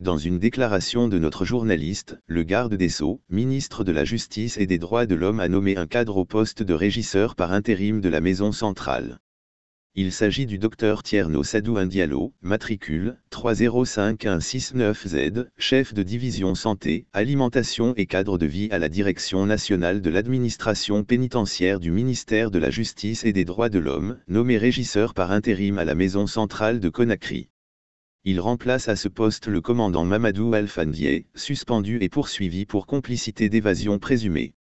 Dans une déclaration de notre journaliste, le garde des Sceaux, ministre de la Justice et des Droits de l'Homme a nommé un cadre au poste de régisseur par intérim de la Maison Centrale. Il s'agit du docteur Thierno Sadou Indialo, matricule 305169Z, chef de division santé, alimentation et cadre de vie à la Direction nationale de l'administration pénitentiaire du ministère de la Justice et des Droits de l'Homme, nommé régisseur par intérim à la Maison Centrale de Conakry il remplace à ce poste le commandant Mamadou Alfandier, suspendu et poursuivi pour complicité d'évasion présumée.